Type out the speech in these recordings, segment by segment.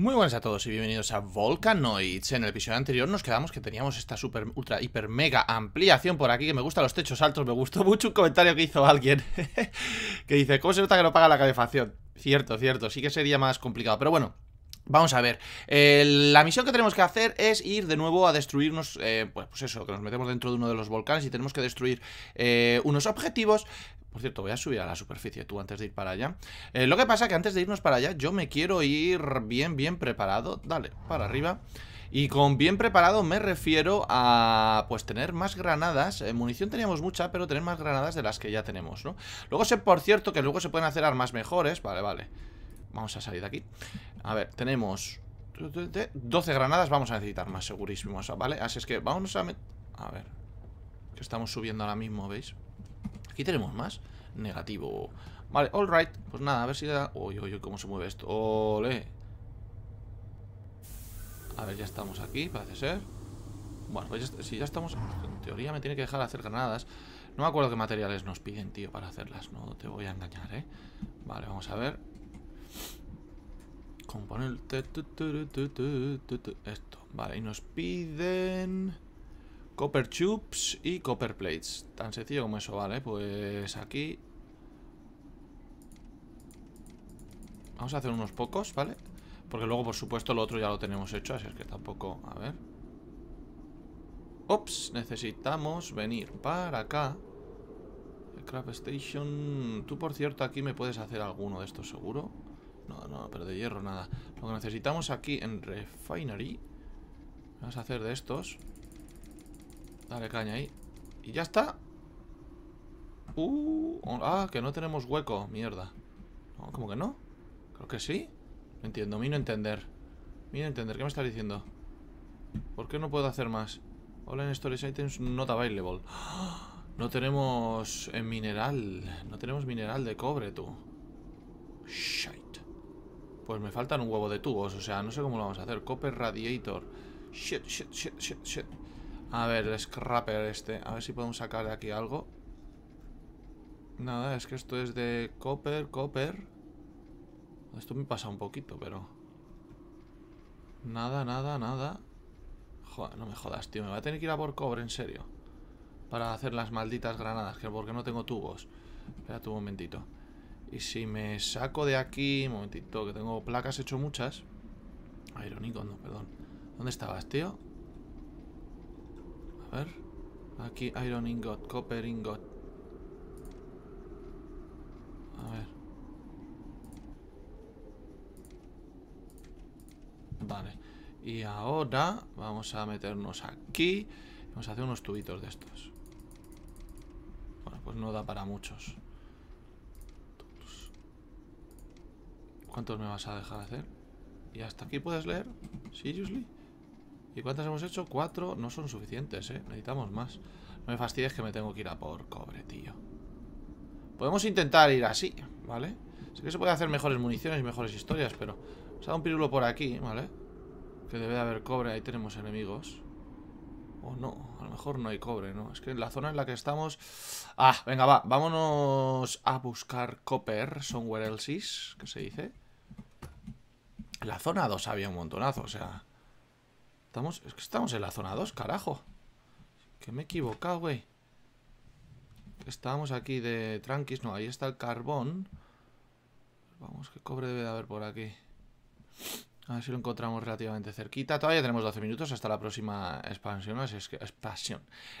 Muy buenas a todos y bienvenidos a Volcanoids. En el episodio anterior nos quedamos que teníamos esta super, ultra, hiper, mega ampliación por aquí, que me gustan los techos altos. Me gustó mucho un comentario que hizo alguien que dice, ¿cómo se nota que no paga la calefacción? Cierto, cierto, sí que sería más complicado. Pero bueno, Vamos a ver, la misión que tenemos que hacer es ir de nuevo a destruirnos, eh, pues, pues, eso, que nos metemos dentro de uno de los volcanes y tenemos que destruir eh, unos objetivos. Por cierto, voy a subir a la superficie tú antes de ir para allá. Eh, lo que pasa que antes de irnos para allá yo me quiero ir bien, bien preparado. Dale, para arriba. Y con bien preparado me refiero a pues tener más granadas. munición teníamos mucha, pero tener más granadas de las que ya tenemos, ¿no? Luego sé, por cierto, que luego se pueden hacer armas mejores. Vale, vale. Vamos a salir de aquí. A ver, tenemos 12 granadas. Vamos a necesitar más segurísimo, ¿vale? Así es que vamos a... A ver. Que estamos subiendo ahora mismo, ¿veis? Aquí tenemos más. Negativo. Vale, alright. Pues nada, a ver si da... Uy, uy, uy, cómo se mueve esto. ¡Ole! A ver, ya estamos aquí, parece ser. Bueno, pues si ya estamos... En teoría me tiene que dejar hacer granadas. No me acuerdo qué materiales nos piden, tío, para hacerlas. No te voy a engañar, ¿eh? Vale, vamos a ver. Componer Esto. Vale, y nos piden. Copper tubes y copper plates. Tan sencillo como eso, vale. Pues aquí. Vamos a hacer unos pocos, ¿vale? Porque luego, por supuesto, lo otro ya lo tenemos hecho, así es que tampoco... A ver... Ops, necesitamos venir para acá. El Craft Station... Tú, por cierto, aquí me puedes hacer alguno de estos, seguro. No, no, pero de hierro nada. Lo que necesitamos aquí en Refinery. Vamos a hacer de estos. Dale caña ahí. Y ya está. Uh, oh, ah, que no tenemos hueco. Mierda. No, ¿Cómo que no? Creo que sí. No entiendo, no entender. no entender, ¿qué me está diciendo? ¿Por qué no puedo hacer más? in Storage Items not available. No tenemos eh, mineral. No tenemos mineral de cobre, tú. Shite pues me faltan un huevo de tubos, o sea, no sé cómo lo vamos a hacer. Copper Radiator. Shit, shit, shit, shit, shit. A ver, el Scrapper este. A ver si podemos sacar de aquí algo. Nada, es que esto es de Copper, Copper. Esto me pasa un poquito, pero... Nada, nada, nada. Joder, no me jodas, tío. Me va a tener que ir a por cobre, en serio. Para hacer las malditas granadas, que porque no tengo tubos. Espera un momentito. Y si me saco de aquí... Un momentito, que tengo placas, hecho muchas. ingot, no, perdón. ¿Dónde estabas, tío? A ver. Aquí, Iron Ingot, Copper Ingot. A ver. Vale. Y ahora vamos a meternos aquí. Vamos a hacer unos tubitos de estos. Bueno, pues no da para muchos. ¿Cuántos me vas a dejar hacer? ¿Y hasta aquí puedes leer? ¿Seriously? ¿Y cuántas hemos hecho? Cuatro. No son suficientes, ¿eh? Necesitamos más. No me fastidies que me tengo que ir a por cobre, tío. Podemos intentar ir así, ¿vale? Sé que se puede hacer mejores municiones y mejores historias, pero... Vamos a un pirulo por aquí, ¿vale? Que debe de haber cobre. Ahí tenemos enemigos. O no, a lo mejor no hay cobre, ¿no? Es que en la zona en la que estamos... Ah, venga, va, vámonos a buscar copper somewhere else is, que se dice. En la zona 2 había un montonazo, o sea... Estamos, es que estamos en la zona 2, carajo. Que me he equivocado, güey. Estábamos aquí de tranquis. No, ahí está el carbón. Vamos, que cobre debe de haber por aquí. A ver si lo encontramos relativamente cerquita. Todavía tenemos 12 minutos hasta la próxima expansión.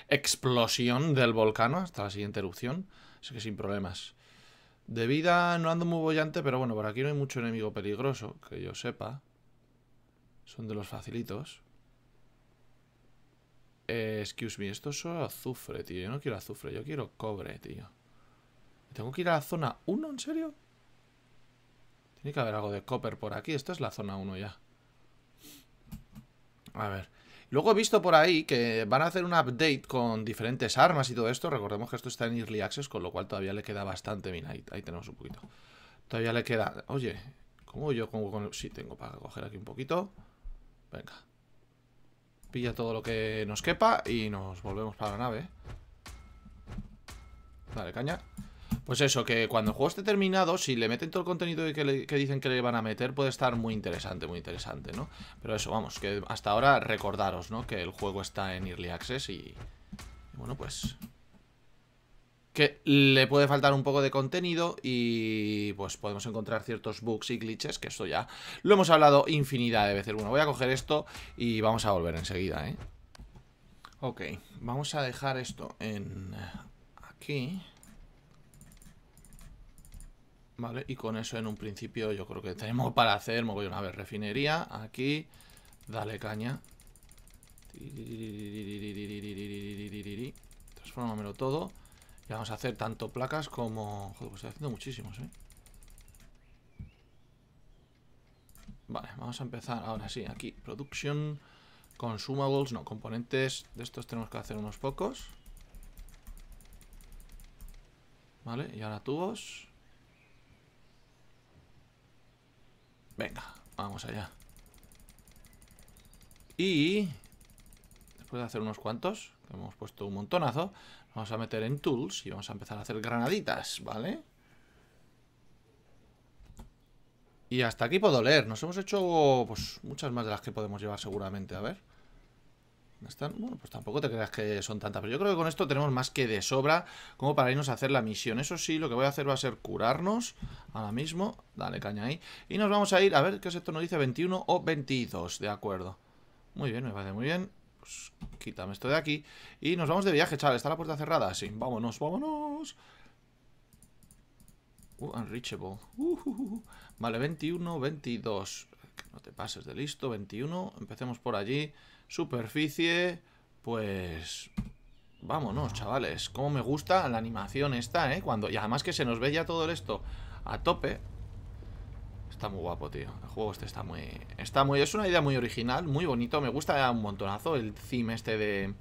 Explosión del volcán hasta la siguiente erupción. Así que sin problemas. De vida no ando muy bollante, pero bueno, por aquí no hay mucho enemigo peligroso, que yo sepa. Son de los facilitos. Eh, excuse me, esto es solo azufre, tío. Yo no quiero azufre, yo quiero cobre, tío. ¿Tengo que ir a la zona 1, en serio? Tiene que haber algo de copper por aquí. Esta es la zona 1 ya. A ver. Luego he visto por ahí que van a hacer un update con diferentes armas y todo esto. Recordemos que esto está en Early Access, con lo cual todavía le queda bastante. Mira, ahí, tenemos un poquito. Todavía le queda... Oye, ¿cómo yo con... Sí, tengo para coger aquí un poquito. Venga. Pilla todo lo que nos quepa y nos volvemos para la nave. Dale, caña. Pues eso, que cuando el juego esté terminado, si le meten todo el contenido que, que dicen que le van a meter, puede estar muy interesante, muy interesante, ¿no? Pero eso, vamos, que hasta ahora recordaros, ¿no? Que el juego está en Early Access y, y bueno, pues... Que le puede faltar un poco de contenido y pues podemos encontrar ciertos bugs y glitches, que esto ya lo hemos hablado infinidad de veces. Bueno, voy a coger esto y vamos a volver enseguida, ¿eh? Ok, vamos a dejar esto en aquí Vale, y con eso en un principio yo creo que tenemos para hacer me voy A ver, refinería, aquí, dale caña. Transformamelo todo. Y vamos a hacer tanto placas como... Joder, pues estoy haciendo muchísimos, ¿eh? Vale, vamos a empezar ahora sí, aquí, production, consumables, no, componentes, de estos tenemos que hacer unos pocos. Vale, y ahora tubos. Venga, vamos allá. Y... Después de hacer unos cuantos, que hemos puesto un montonazo, vamos a meter en Tools y vamos a empezar a hacer granaditas, ¿vale? Y hasta aquí puedo leer. Nos hemos hecho pues, muchas más de las que podemos llevar seguramente. A ver bueno, pues tampoco te creas que son tantas. Pero yo creo que con esto tenemos más que de sobra como para irnos a hacer la misión. Eso sí, lo que voy a hacer va a ser curarnos ahora mismo. Dale caña ahí. Y nos vamos a ir a ver qué es esto nos dice 21 o 22. De acuerdo. Muy bien, me parece muy bien. Pues quítame esto de aquí. Y nos vamos de viaje, chaval. ¿Está la puerta cerrada? Sí. Vámonos, vámonos. Uh, unreachable. Uh, vale, 21, 22. no te pases de listo. 21. Empecemos por allí. Superficie, pues... Vámonos, chavales. Cómo me gusta la animación esta, ¿eh? Cuando... Y además que se nos ve ya todo esto a tope. Está muy guapo, tío. El juego este está muy... Está muy... Es una idea muy original, muy bonito. Me gusta un montonazo el theme este de...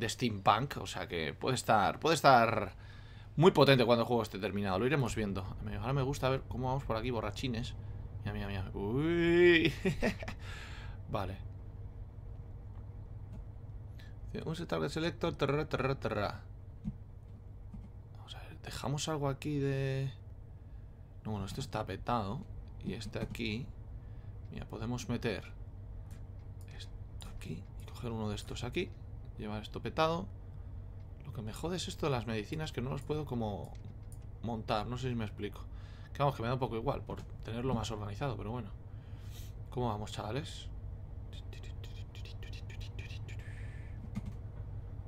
De steampunk. O sea que puede estar... Puede estar... Muy potente cuando el juego esté terminado. Lo iremos viendo. Ahora me gusta ver cómo vamos por aquí, borrachines. Mira, mira, mira. Uy. vale. Un target selector, terra, terra, terra. Vamos a ver, dejamos algo aquí de... No, bueno, esto está petado. Y este aquí... Mira, podemos meter esto aquí y coger uno de estos aquí. Llevar esto petado. Lo que me jode es esto de las medicinas que no los puedo como montar. No sé si me explico. Que vamos, que me da un poco igual por tenerlo más organizado, pero bueno. ¿Cómo vamos, chavales?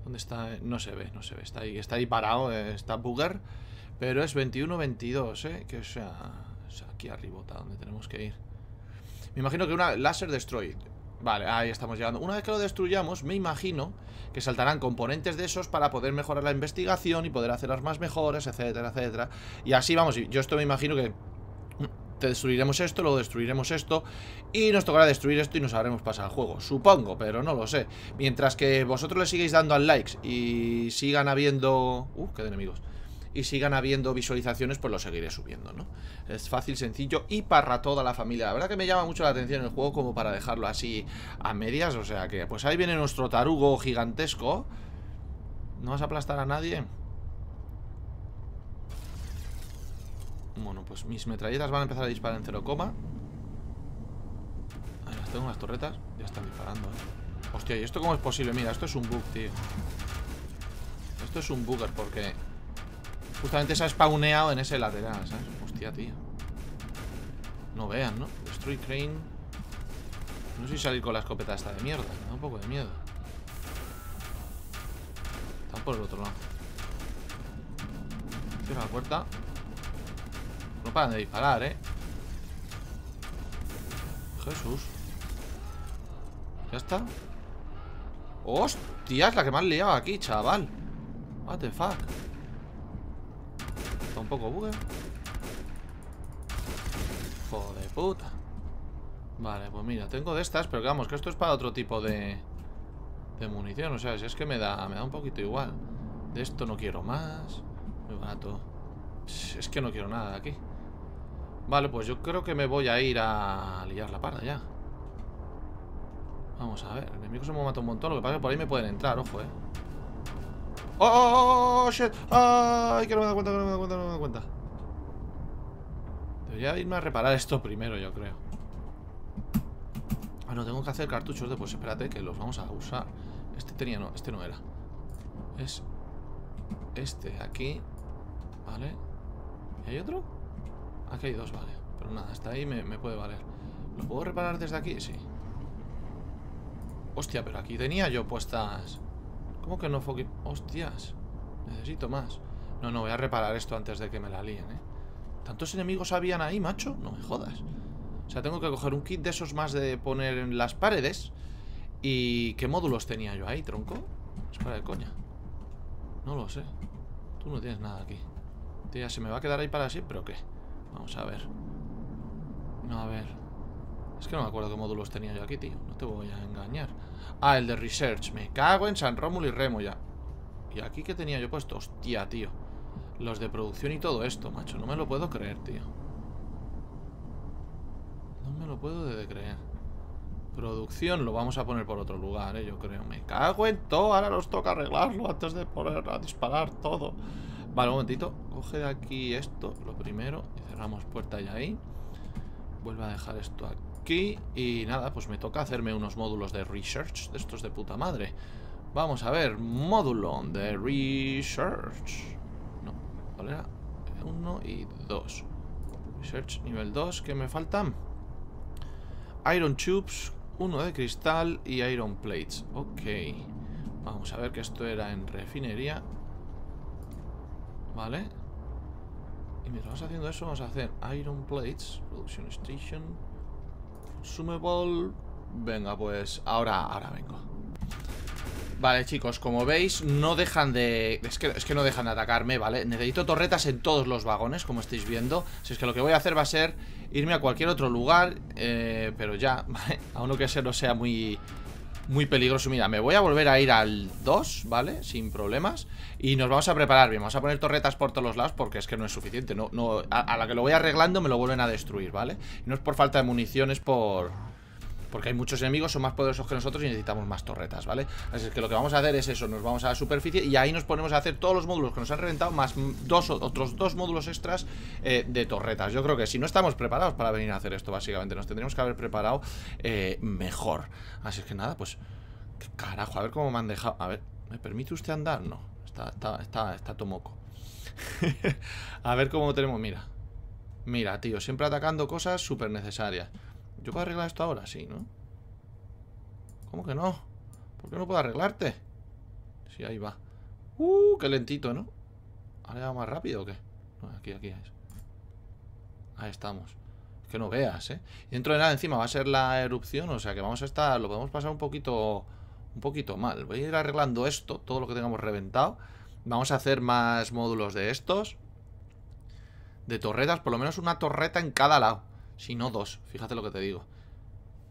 ¿Dónde está? No se ve, no se ve. Está ahí, está ahí parado, eh, está bugger. Pero es 21-22, ¿eh? Que o sea, aquí arriba, donde tenemos que ir. Me imagino que una láser Destroy Vale, ahí estamos llegando. Una vez que lo destruyamos, me imagino que saltarán componentes de esos para poder mejorar la investigación y poder hacer más mejores, etcétera, etcétera. Y así vamos. Yo esto me imagino que te destruiremos esto, luego destruiremos esto y nos tocará destruir esto y nos haremos Pasar el juego, supongo, pero no lo sé. Mientras que vosotros le sigáis dando al likes y sigan habiendo... ¡Uh, qué enemigos! Y sigan habiendo visualizaciones, pues lo seguiré subiendo, ¿no? Es fácil, sencillo y para toda la familia. La verdad que me llama mucho la atención el juego como para dejarlo así a medias, o sea que... Pues ahí viene nuestro tarugo gigantesco. ¿No vas a aplastar a nadie? Bueno, pues mis metralletas van a empezar a disparar en 0, coma. ver, las tengo las torretas. Ya están disparando, eh. Hostia, ¿y esto cómo es posible? Mira, esto es un bug, tío. Esto es un bugger porque justamente se ha spawneado en ese lateral, ¿sabes? Hostia, tío. No vean, ¿no? Destroy Crane. No sé si salir con la escopeta está de mierda. Me da un poco de miedo. Están por el otro lado. Cierra la puerta. No paran de disparar, ¿eh? Jesús. ¿Ya está? ¡Hostia! Es la que más liado aquí, chaval. What the fuck. Está un poco bugue. Joder puta. Vale, pues mira, tengo de estas, pero que vamos, que esto es para otro tipo de, de munición. O sea, si es que me da, me da un poquito igual. De esto no quiero más. Me Es que no quiero nada de aquí. Vale, pues yo creo que me voy a ir a liar la parda ya. Vamos a ver, el enemigo se me matado un montón. Lo que pasa es que por ahí me pueden entrar, ojo, eh. ¡Oh, oh, oh, oh shit! ¡Ay, que no me da cuenta, que no me da cuenta, que no me da cuenta! Debería irme a reparar esto primero, yo creo. Bueno, tengo que hacer cartuchos de... Pues espérate, que los vamos a usar. Este tenía, no, este no era. Es este aquí. Vale. ¿Y hay otro? Aquí hay dos, vale. Pero nada, hasta ahí me, puede valer. ¿Lo puedo reparar desde aquí? Sí. Hostia, pero aquí tenía yo puestas... ¿Cómo que no fue Hostias. Necesito más. No, no, voy a reparar esto antes de que me la líen, ¿eh? ¿Tantos enemigos habían ahí, macho? No me jodas. O sea, tengo que coger un kit de esos más de poner en las paredes. ¿Y qué módulos tenía yo ahí, tronco? Es para de coña. No lo sé. Tú no tienes nada aquí. Tía, ¿se me va a quedar ahí para siempre pero qué? Vamos a ver. No, A ver. Es que no me acuerdo qué módulos tenía yo aquí, tío. No te voy a engañar. Ah, el de Research. Me cago en San Rómulo y Remo ya. ¿Y aquí qué tenía yo puesto? Hostia, tío. Los de producción y todo esto, macho. No me lo puedo creer, tío. No me lo puedo de creer. Producción lo vamos a poner por otro lugar, ¿eh? yo creo. Me cago en todo. Ahora nos toca arreglarlo antes de poner a disparar todo. Vale, un momentito. Coge aquí esto, lo primero cerramos puerta ya ahí. Vuelvo a dejar esto aquí. Y nada, pues me toca hacerme unos módulos de research de estos de puta madre. Vamos a ver, módulo de research. No, ¿cuál era? Uno y 2 Research nivel 2, que me faltan? Iron tubes, uno de cristal y iron plates. Ok. Vamos a ver que esto era en refinería. Vale. Y mientras vamos haciendo eso, vamos a hacer Iron Plates, Production Station, Consumable. Venga, pues ahora, ahora vengo. Vale, chicos, como veis, no dejan de... Es que, no dejan de atacarme, ¿vale? Necesito torretas en todos los vagones, como estáis viendo Si es que lo que voy a hacer va a ser irme a cualquier otro lugar eh, Pero ya, ¿vale? A uno que se no sea muy muy peligroso. Mira, me voy a volver a ir al 2, ¿vale? Sin problemas. Y nos vamos a preparar bien. Vamos a poner torretas por todos los lados porque es que no es suficiente. No, no, a, la que lo voy arreglando me lo vuelven a destruir, ¿vale? no es por falta de munición, es por porque hay muchos enemigos, son más poderosos que nosotros y necesitamos más torretas, ¿vale? Así es que lo que vamos a hacer es eso, nos vamos a la superficie y ahí nos ponemos a hacer todos los módulos que nos han reventado, más dos, otros dos módulos extras eh, de torretas. Yo creo que si no estamos preparados para venir a hacer esto, básicamente, nos tendríamos que haber preparado eh, mejor. Así es que nada, pues... ¿Qué carajo? A ver cómo me han dejado... A ver, ¿me permite usted andar? No, está, está, está, está tomoco. a ver cómo tenemos, mira. Mira, tío, siempre atacando cosas súper necesarias. ¿Yo puedo arreglar esto ahora? Sí, ¿no? ¿Cómo que no? ¿Por qué no puedo arreglarte? Sí, ahí va. ¡Uh! ¡Qué lentito, ¿no? ¿Ahora va más rápido o qué? aquí, aquí es. Ahí estamos. Que no veas, ¿eh? Y dentro de nada encima va a ser la erupción, o sea que vamos a estar... Lo podemos pasar un poquito... Un poquito mal. Voy a ir arreglando esto, todo lo que tengamos reventado. Vamos a hacer más módulos de estos. De torretas, por lo menos una torreta en cada lado. Si no, dos. Fíjate lo que te digo.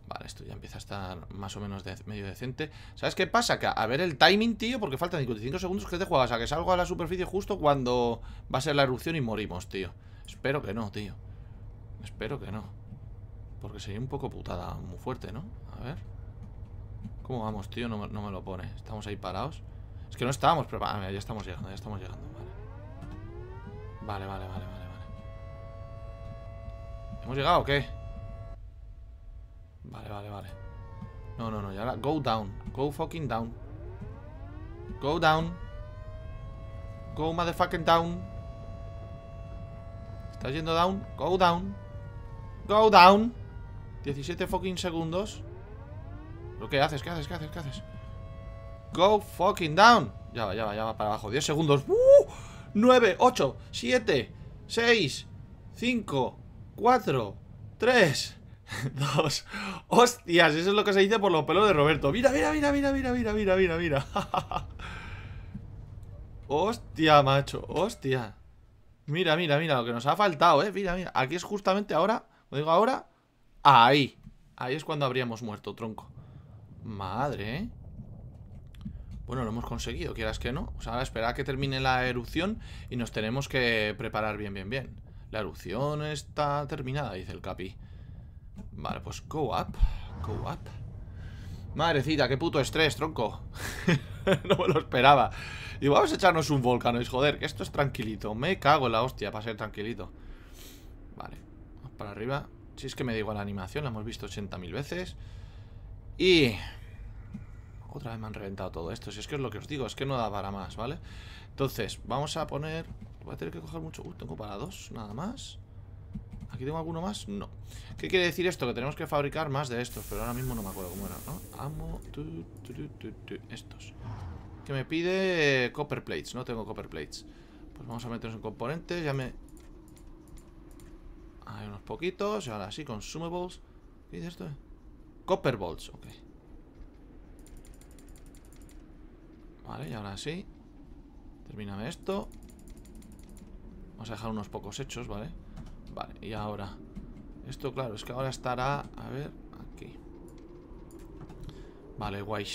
Vale, esto ya empieza a estar más o menos medio decente. ¿Sabes qué pasa? Que a ver el timing, tío, porque faltan 55 segundos que te juegas. A que salgo a la superficie justo cuando va a ser la erupción y morimos, tío. Espero que no, tío. Espero que no. Porque sería un poco putada muy fuerte, ¿no? A ver. ¿Cómo vamos, tío? No, me lo pone. Estamos ahí parados. Es que no estábamos preparados. Ah, ya estamos llegando, ya estamos llegando. vale, vale. vale. vale. ¿Hemos llegado o qué? Vale, vale, vale No, no, no, y ahora Go down Go fucking down Go down Go motherfucking down ¿Estás yendo down? Go down Go down 17 fucking segundos ¿Pero qué haces? ¿Qué haces? ¿Qué haces? ¿Qué haces? Go fucking down Ya va, ya va, ya va para abajo 10 segundos 9, 8, 7 6 5 4, 3, 2. Hostias, eso es lo que se dice por los pelos de Roberto. Mira, mira, mira, mira, mira, mira, mira, mira, mira. Hostia, macho, hostia. Mira, mira, mira, lo que nos ha faltado, eh. Mira, mira. Aquí es justamente ahora, lo digo ahora, ahí. Ahí es cuando habríamos muerto, tronco. Madre, eh. Bueno, lo hemos conseguido, quieras que no. O sea, ahora esperar a que termine la erupción y nos tenemos que preparar bien, bien, bien. La erupción está terminada, dice el Capi. Vale, pues go up. Go up. Madrecita, qué puto estrés, tronco. no me lo esperaba. Y vamos a echarnos un volcán, es joder, que esto es tranquilito. Me cago en la hostia para ser tranquilito. Vale, vamos para arriba. Si es que me da igual la animación, la hemos visto 80.000 veces. Y... Otra vez me han reventado todo esto. Si es que es lo que os digo, es que no da para más, ¿vale? Entonces, vamos a poner Voy a tener que coger mucho... Uh, tengo para dos, nada más ¿Aquí tengo alguno más? No ¿Qué quiere decir esto? Que tenemos que fabricar más de estos Pero ahora mismo no me acuerdo cómo era, ¿no? Amo... estos Que me pide... Copper plates No tengo copper plates Pues vamos a meternos en componentes Ya me... Hay unos poquitos Y ahora sí, consumables ¿Qué dice esto? Copper bolts, ok Vale, y ahora sí Termíname esto Vamos a dejar unos pocos hechos, ¿vale? Vale, y ahora... Esto, claro, es que ahora estará... A ver, aquí. Vale, guay.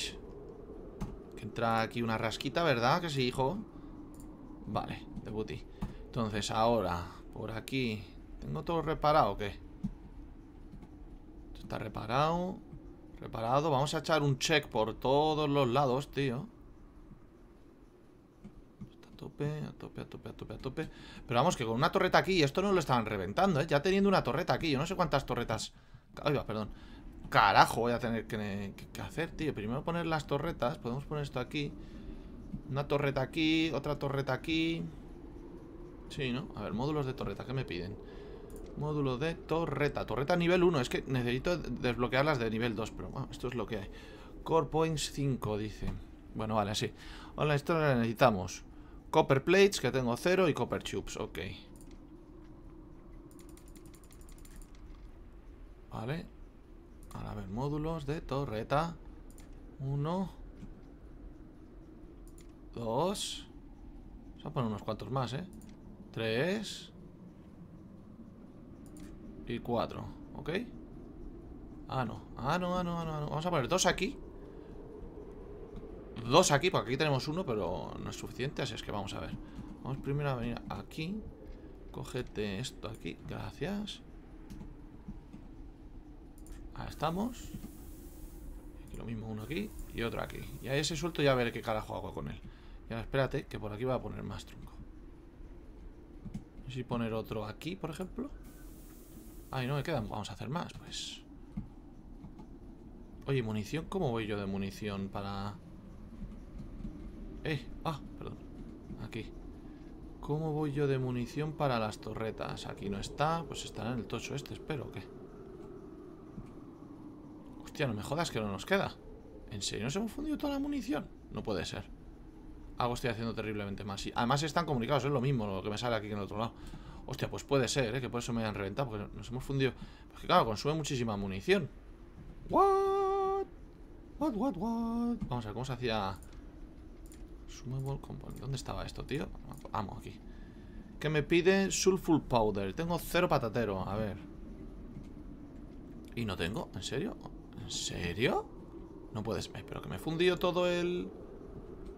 Que entra aquí una rasquita, ¿verdad? Que sí, hijo. Vale, de booty. Entonces, ahora, por aquí... ¿Tengo todo reparado o qué? está reparado. Reparado. Vamos a echar un check por todos los lados, tío tope, a tope, a tope, a tope, a tope. Pero vamos, que con una torreta aquí, esto no lo estaban reventando, ¿eh? Ya teniendo una torreta aquí, yo no sé cuántas torretas... Ay, va, perdón. Carajo, voy a tener que, que, hacer, tío. Primero poner las torretas, podemos poner esto aquí. Una torreta aquí, otra torreta aquí. Sí, ¿no? A ver, módulos de torreta, ¿qué me piden? Módulo de torreta. Torreta nivel 1. Es que necesito desbloquearlas de nivel 2, pero bueno, esto es lo que hay. Core Points 5, dice. Bueno, vale, así Hola, esto lo necesitamos. Copper plates, que tengo cero, y copper tubes, ok. Vale. Ahora a ver, módulos de torreta. Uno. Dos. Vamos a poner unos cuantos más, ¿eh? Tres. Y cuatro, ¿ok? Ah, no. Ah, no, ah, no, ah, no. Ah, Vamos a poner dos aquí dos aquí, porque aquí tenemos uno, pero no es suficiente, así es que vamos a ver. Vamos primero a venir aquí. Cógete esto aquí, gracias. Ahí estamos. lo mismo, uno aquí y otro aquí. Y a ese suelto ya veré qué carajo hago con él. Y ahora espérate, que por aquí va a poner más tronco. si poner otro aquí, por ejemplo. Ay, no me quedan. Vamos a hacer más, pues. Oye, munición. ¿Cómo voy yo de munición para...? ¡Eh! ¡Ah! Perdón. Aquí. ¿Cómo voy yo de munición para las torretas? Aquí no está. Pues estará en el tocho este, espero, que. Hostia, no me jodas que no nos queda. ¿En serio nos hemos fundido toda la munición? No puede ser. Algo estoy haciendo terriblemente mal. Sí. Además están comunicados, es lo mismo lo que me sale aquí en el otro lado. Hostia, pues puede ser, ¿eh? que por eso me hayan reventado, porque nos hemos fundido. Porque claro, consume muchísima munición. What, what, what? Vamos a ver cómo se hacía ¿Dónde estaba esto, tío? Vamos, aquí. Que me pide sulfur powder. Tengo cero patatero. A ver. ¿Y no tengo? ¿En serio? ¿En serio? No puedes... Pero que me he fundido todo el...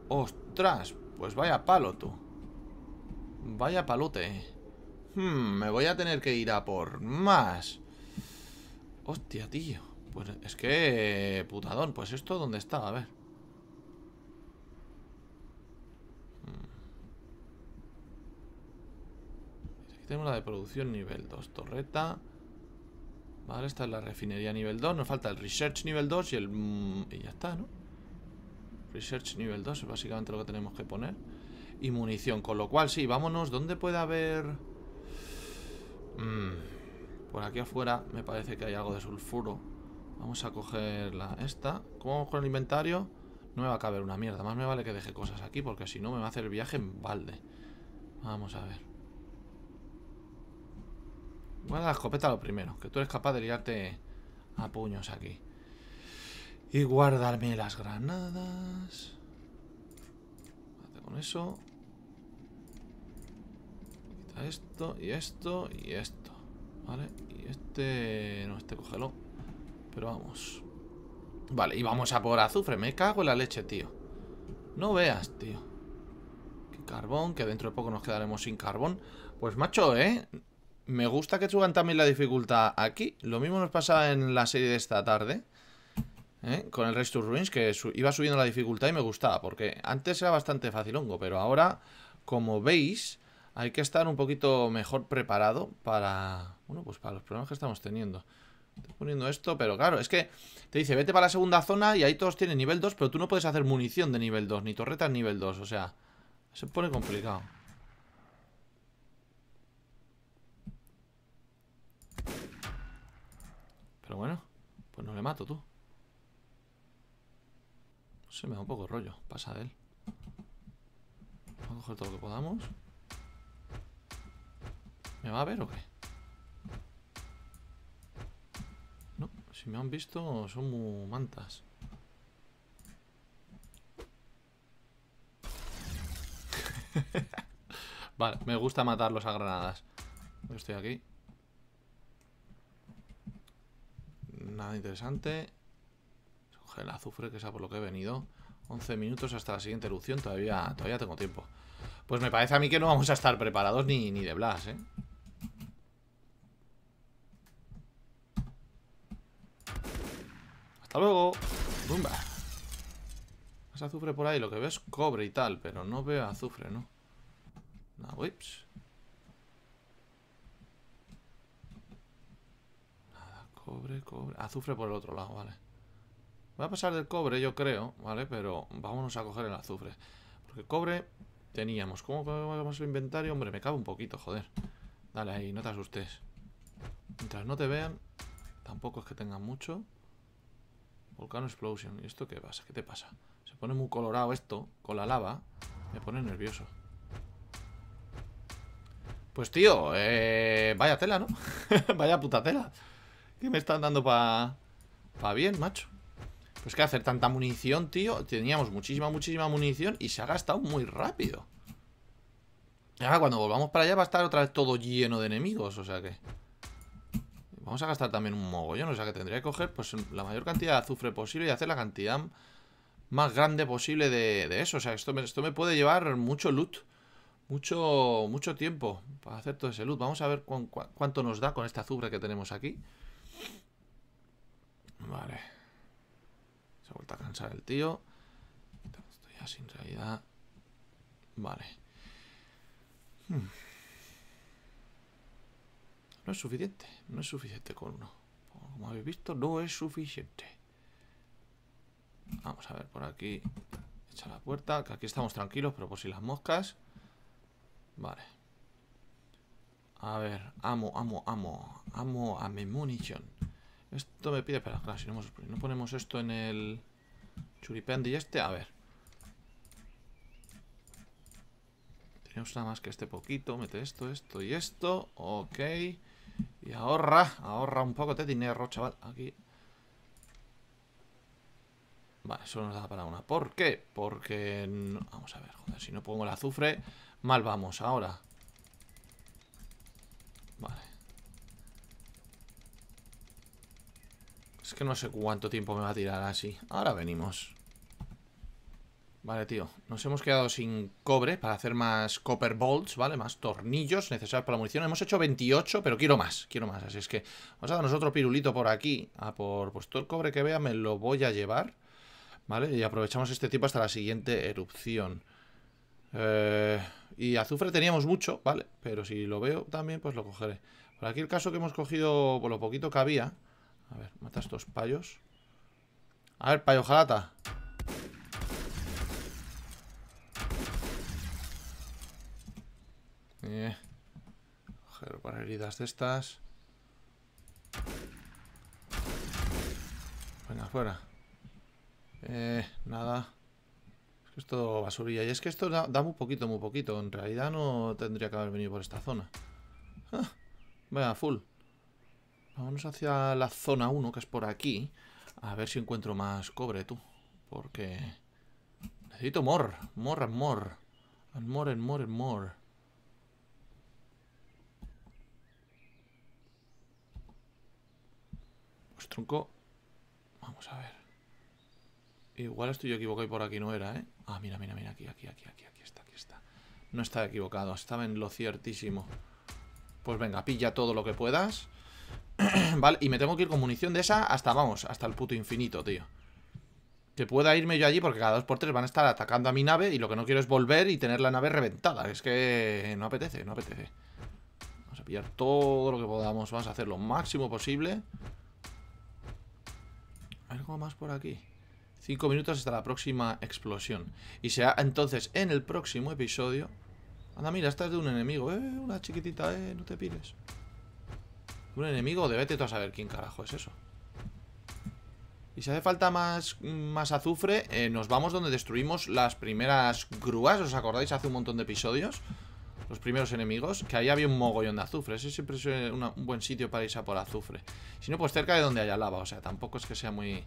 ¡Ostras! Pues vaya palo, tú. Vaya palote. Hmm, me voy a tener que ir a por más. Hostia, tío. Pues es que... Putadón. Pues esto, ¿dónde está? A ver. Tenemos la de producción nivel 2, torreta. Vale, esta es la refinería nivel 2. Nos falta el research nivel 2 y el... Mm, y ya está, ¿no? Research nivel 2 es básicamente lo que tenemos que poner. Y munición, con lo cual sí, vámonos. ¿Dónde puede haber...? Mm, por aquí afuera me parece que hay algo de sulfuro. Vamos a coger esta. ¿Cómo vamos con el inventario? No me va a caber una mierda. Más me vale que deje cosas aquí porque si no me va a hacer el viaje en balde. Vamos a ver. Guarda la escopeta lo primero, que tú eres capaz de liarte a puños aquí. Y guardarme las granadas. con eso. Quita esto y esto y esto. Vale, y este... No, este cógelo. Pero vamos. Vale, y vamos a por azufre. Me cago en la leche, tío. No veas, tío. Qué carbón, que dentro de poco nos quedaremos sin carbón. Pues macho, ¿eh? Me gusta que suban también la dificultad aquí. Lo mismo nos pasa en la serie de esta tarde. ¿eh? Con el resto Ruins, que iba subiendo la dificultad y me gustaba. Porque antes era bastante fácil hongo, pero ahora, como veis, hay que estar un poquito mejor preparado para... Bueno, pues para los problemas que estamos teniendo. Estoy poniendo esto, pero claro, es que te dice, vete para la segunda zona y ahí todos tienen nivel 2, pero tú no puedes hacer munición de nivel 2, ni torretas nivel 2, o sea, se pone complicado. Pero bueno, pues no le mato, tú. Se me da un poco rollo. Pasa de él. Vamos a coger todo lo que podamos. ¿Me va a ver o qué? No, si me han visto son muy mantas. vale, me gusta matarlos a granadas. estoy aquí. Nada interesante. el azufre, que sea por lo que he venido. 11 minutos hasta la siguiente erupción. Todavía, todavía tengo tiempo. Pues me parece a mí que no vamos a estar preparados ni, ni de Blas, ¿eh? Hasta luego. Bumba. Más azufre por ahí. Lo que es cobre y tal, pero no veo azufre, ¿no? No, Cobre, cobre. Azufre por el otro lado, vale. Voy a pasar del cobre, yo creo, ¿vale? Pero vámonos a coger el azufre. Porque cobre teníamos. ¿Cómo vamos el inventario? Hombre, me cabe un poquito, joder. Dale ahí, no te asustes. Mientras no te vean, tampoco es que tengan mucho. Volcano Explosion. ¿Y esto qué pasa? ¿Qué te pasa? Se pone muy colorado esto, con la lava. Me pone nervioso. Pues tío, eh, vaya tela, ¿no? vaya puta tela. ¿Qué me están dando para bien, macho? Pues que hacer tanta munición, tío Teníamos muchísima, muchísima munición Y se ha gastado muy rápido Ya cuando volvamos para allá va a estar otra vez todo lleno de enemigos O sea que... Vamos a gastar también un mogollón O sea que tendría que coger pues la mayor cantidad de azufre posible Y hacer la cantidad más grande posible de, eso O sea, esto me, esto me puede llevar mucho loot Mucho, mucho tiempo Para hacer todo ese loot Vamos a ver cuánto nos da con este azufre que tenemos aquí Vale. Se ha vuelto a cansar el tío. Estoy ya sin realidad. Vale. Hmm. No es suficiente. No es suficiente con uno. Como habéis visto, no es suficiente. Vamos a ver por aquí. Echa la puerta, que aquí estamos tranquilos, pero por si las moscas. Vale. A ver, amo, amo, amo. Amo a mi munición. Esto me pide... Espera, claro, si no, ponemos esto en el Churipendi y este, a ver. Tenemos nada más que este poquito. Mete esto, esto y esto. Ok. Y ahorra, ahorra un poco de dinero, chaval. Aquí. Vale, solo nos da para una. ¿Por qué? Porque... vamos a ver, joder, si no pongo el azufre, mal vamos ahora. Vale. Es que no sé cuánto tiempo me va a tirar así. Ahora venimos. Vale, tío. Nos hemos quedado sin cobre para hacer más copper bolts, ¿vale? Más tornillos necesarios para la munición. Hemos hecho 28, pero quiero más, quiero más. Así es que vamos a darnos otro pirulito por aquí. A por pues todo el cobre que vea me lo voy a llevar, ¿vale? Y aprovechamos este tipo hasta la siguiente erupción. Eh, y azufre teníamos mucho, ¿vale? Pero si lo veo también, pues lo cogeré. Por aquí el caso que hemos cogido, por lo poquito que había. A ver, mata estos payos. A ver, payo jalata. Eh, coger para heridas de estas. Venga, fuera. Eh, nada. Es basurilla. Y es que esto da, muy poquito, muy poquito. En realidad no tendría que haber venido por esta zona. Ah, Venga, full. Vámonos hacia la zona 1, que es por aquí. A ver si encuentro más cobre, tú. Porque... Necesito more. More and more. And more and more and more. Pues tronco... Igual estoy yo equivocado y por aquí no era, ¿eh? Ah, mira, mira, mira, aquí, aquí, aquí, aquí, aquí está, aquí está. No estaba equivocado, estaba en lo ciertísimo. Pues venga, pilla todo lo que puedas. vale, y me tengo que ir con munición de esa hasta, vamos, hasta el puto infinito, tío. Que pueda irme yo allí porque cada dos por tres van a estar atacando a mi nave y lo que no quiero es volver y tener la nave reventada. Es que no apetece, no apetece. Vamos a pillar todo lo que podamos, vamos a hacer lo máximo posible. ¿Algo más por aquí? Cinco minutos hasta la próxima explosión. Y será entonces en el próximo episodio... Anda, mira, esta es de un enemigo. Eh, una chiquitita, eh, no te pires Un enemigo, debete tú a saber quién carajo es eso. Y si hace falta más, más azufre, eh, nos vamos donde destruimos las primeras grúas. ¿Os acordáis hace un montón de episodios? Los primeros enemigos, que ahí había un mogollón de azufre. Ese siempre es un buen sitio para irse a por azufre. Si no, pues cerca de donde haya lava. O sea, tampoco es que sea muy...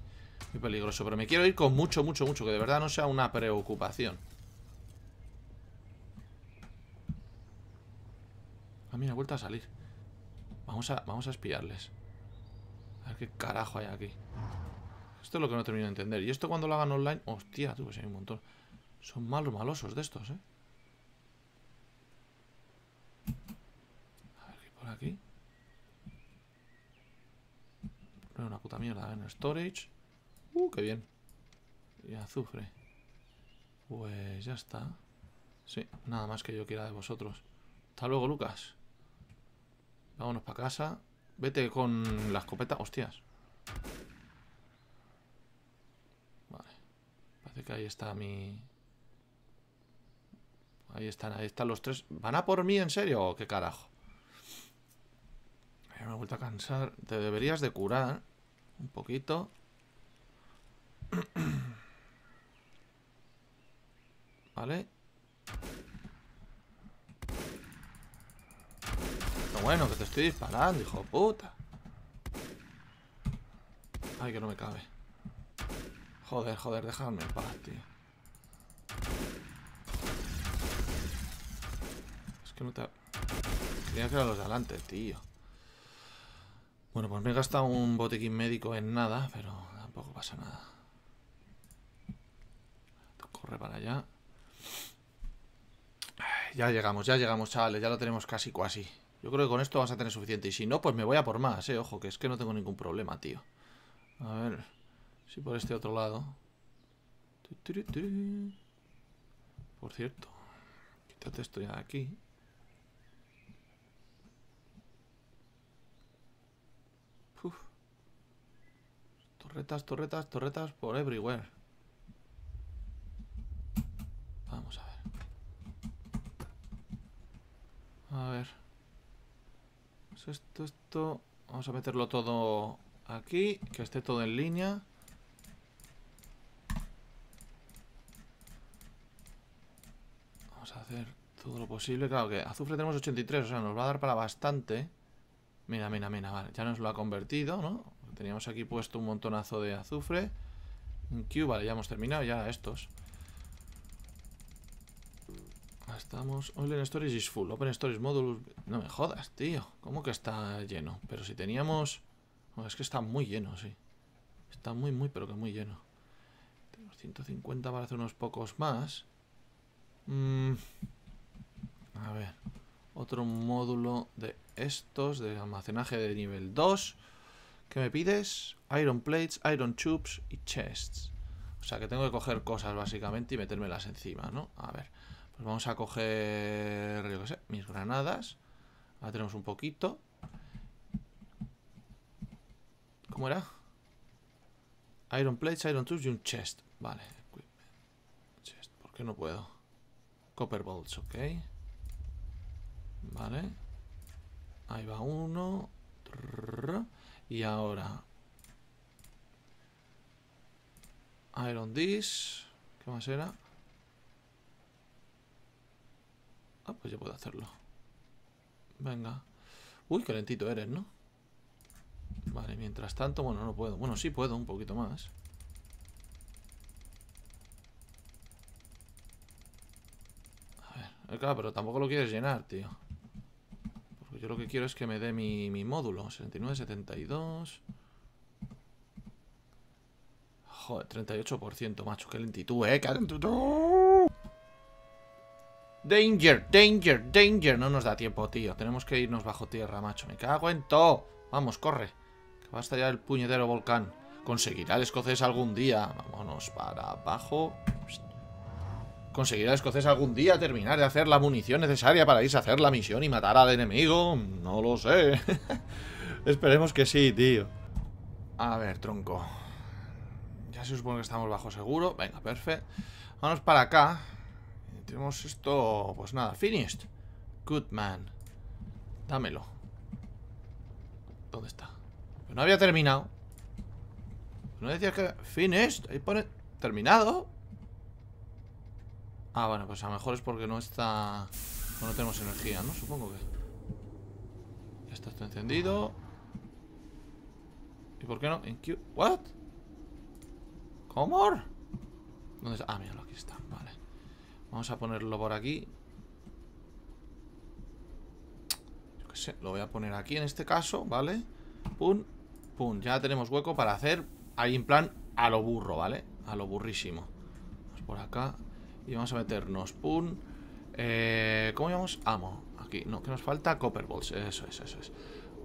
Muy peligroso, pero me quiero ir con mucho, mucho, mucho Que de verdad no sea una preocupación Ah, mira, vuelto a salir Vamos a, vamos a espiarles A ver qué carajo hay aquí Esto es lo que no termino de entender Y esto cuando lo hagan online... Hostia, tú, pues hay un montón Son malos, malosos de estos, eh A ver por aquí una puta mierda ¿eh? en el storage Uh, qué bien. Y azufre. Pues ya está. Sí, nada más que yo quiera de vosotros. Hasta luego, Lucas. Vámonos para casa. Vete con la escopeta. Hostias. Vale. Parece que ahí está mi... Ahí están, ahí están los tres. ¿Van a por mí en serio? ¿Qué carajo? me he vuelto a cansar. Te deberías de curar. Un poquito. Vale. lo bueno, que te estoy disparando, hijo de puta. Ay, que no me cabe. Joder, joder, déjame en paz, tío. Es que no te... Quería que los de adelante, tío. Bueno, pues me he gastado un botiquín médico en nada, pero tampoco pasa nada corre para allá. Ya llegamos, ya llegamos, chavales. Ya lo tenemos casi, casi. Yo creo que con esto vas a tener suficiente. Y si no, pues me voy a por más, eh. Ojo, que es que no tengo ningún problema, tío. A ver si por este otro lado. Por cierto, quítate esto ya de aquí. Torretas, torretas, torretas por everywhere. A ver. Pues esto, esto... Vamos a meterlo todo aquí, que esté todo en línea. Vamos a hacer todo lo posible. Claro que azufre tenemos 83, o sea, nos va a dar para bastante. Mira, mira, mira, vale. Ya nos lo ha convertido, ¿no? Teníamos aquí puesto un montonazo de azufre. Un Q, vale, ya hemos terminado. Ya estos. Estamos Open storage is full. Open storage Modules. No me jodas, tío. ¿Cómo que está lleno? Pero si teníamos. es que está muy lleno, sí. Está muy, muy, pero que muy lleno. Tenemos 150 para hacer unos pocos más. Mm. A ver. Otro módulo de estos, de almacenaje de nivel 2. ¿Qué me pides? Iron plates, iron tubes y chests. O sea que tengo que coger cosas básicamente y metérmelas encima, ¿no? A ver. Pues vamos a coger, yo qué sé, mis granadas. Ahora tenemos un poquito. ¿Cómo era? Iron plates, iron tools y un chest. Vale. Chest, ¿por qué no puedo? Copper bolts, ok. Vale. Ahí va uno. Y ahora... Iron this. ¿Qué más era? Ah, pues yo puedo hacerlo. Venga. Uy, qué lentito eres, ¿no? Vale, mientras tanto, bueno, no puedo. Bueno, sí puedo, un poquito más. A ver, eh, claro, pero tampoco lo quieres llenar, tío. Porque yo lo que quiero es que me dé mi, mi módulo. 79, 72... Joder, 38%, macho, qué lentitud, eh, qué lentitud. Danger, danger, danger. No nos da tiempo, tío. Tenemos que irnos bajo tierra, macho. Me cago en todo. Vamos, corre. Que va a el puñetero volcán. Conseguirá el escocés algún día. Vámonos para abajo. Conseguirá el escocés algún día terminar de hacer la munición necesaria para irse a hacer la misión y matar al enemigo. No lo sé. Esperemos que sí, tío. A ver, tronco. Ya se supone que estamos bajo seguro. Venga, perfecto. Vamos para acá. Tenemos esto... Pues nada, finished. Good man. Dámelo. ¿Dónde está? Pues no había terminado. No decía que... Finished. Ahí pone... Terminado. Ah, bueno, pues a lo mejor es porque no está... Pues no tenemos energía, ¿no? Supongo que... Ya está esto encendido. ¿Y por qué no? ¿En ¿What? ¿Cómo? ¿Dónde está? Ah, mira aquí está. Vale. Vamos a ponerlo por aquí. Yo qué sé, lo voy a poner aquí en este caso, ¿vale? Pum, pum. Ya tenemos hueco para hacer ahí en plan a lo burro, ¿vale? A lo burrísimo. Vamos por acá y vamos a meternos. Pum. Eh, ¿Cómo llamamos? Amo. Aquí. No, que nos falta Copper Balls. Eso es, eso es.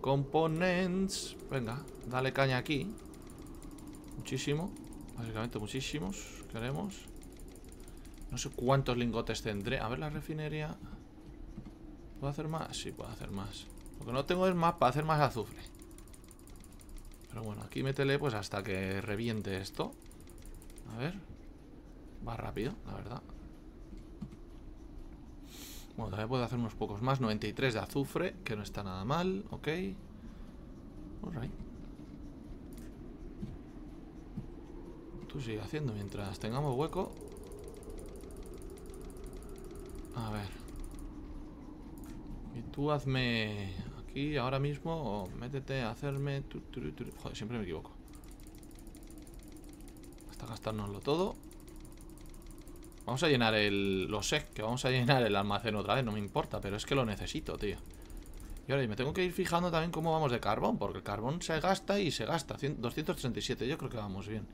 Components. Venga, dale caña aquí. Muchísimo. Básicamente muchísimos. Queremos. No sé cuántos lingotes tendré. A ver la refinería. ¿Puedo hacer más? Sí, puedo hacer más. Lo que no tengo es más para hacer más azufre. Pero bueno, aquí métele pues hasta que reviente esto. A ver. Va rápido, la verdad. Bueno, todavía puedo hacer unos pocos más. 93 de azufre, que no está nada mal. Ok. Alright. Tú sigue haciendo mientras tengamos hueco. A ver. Y tú hazme aquí ahora mismo métete a hacerme... Joder, siempre me equivoco. Hasta gastárnoslo todo. Vamos a llenar el... Lo sé, que vamos a llenar el almacén otra vez, no me importa, pero es que lo necesito, tío. Y ahora me tengo que ir fijando también cómo vamos de carbón, porque el carbón se gasta y se gasta. 237, yo creo que vamos bien.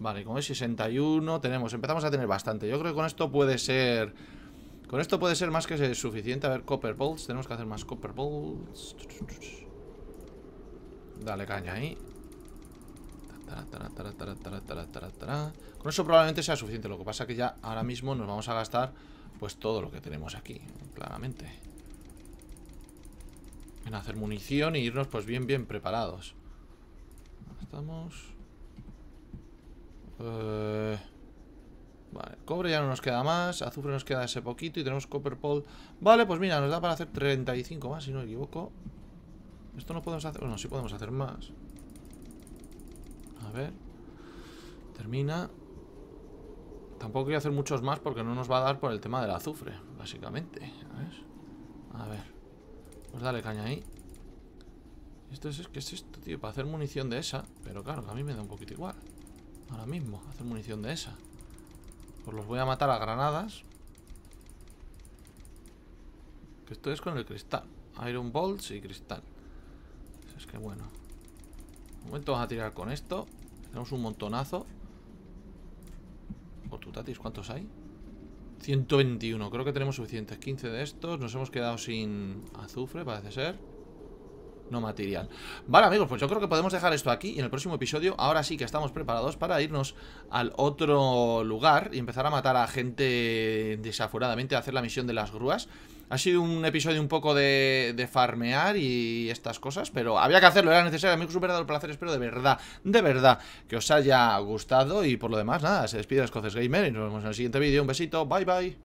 Vale, con el 61 tenemos, empezamos a tener bastante. Yo creo que con esto puede ser con esto puede ser más que suficiente. A ver, Copper Bolts. Tenemos que hacer más Copper Bolts. Dale caña ahí. Con eso probablemente sea suficiente. Lo que pasa es que ya ahora mismo nos vamos a gastar pues todo lo que tenemos aquí, claramente. En hacer munición y irnos pues bien, bien preparados. Estamos... Eh... Vale, cobre ya no nos queda más, azufre nos queda ese poquito y tenemos copper pole. Vale, pues mira, nos da para hacer 35 más, si no me equivoco. Esto no podemos hacer... Bueno, sí podemos hacer más. A ver. Termina. Tampoco voy a hacer muchos más porque no nos va a dar por el tema del azufre, básicamente. A ver. A ver. Pues dale caña ahí. Esto es, ¿Qué es esto, tío? Para hacer munición de esa. Pero claro, a mí me da un poquito igual. Ahora mismo, hacer munición de esa. Pues los voy a matar a granadas. esto es con el cristal. Iron bolts y cristal. Es que bueno. De momento vamos a tirar con esto. Tenemos un montonazo. Por oh, tutatis, ¿cuántos hay? 121, creo que tenemos suficientes 15 de estos, nos hemos quedado sin azufre, parece ser no material. Vale, amigos, pues yo creo que podemos dejar esto aquí y en el próximo episodio, ahora sí que estamos preparados para irnos al otro lugar y empezar a matar a gente desaforadamente, a hacer la misión de las grúas. Ha sido un episodio un poco de, farmear y estas cosas, pero había que hacerlo, era necesario. Amigos, un el placer, espero de verdad, de verdad, que os haya gustado y por lo demás, nada, se despide Escoces Gamer y nos vemos en el siguiente vídeo. Un besito, bye bye.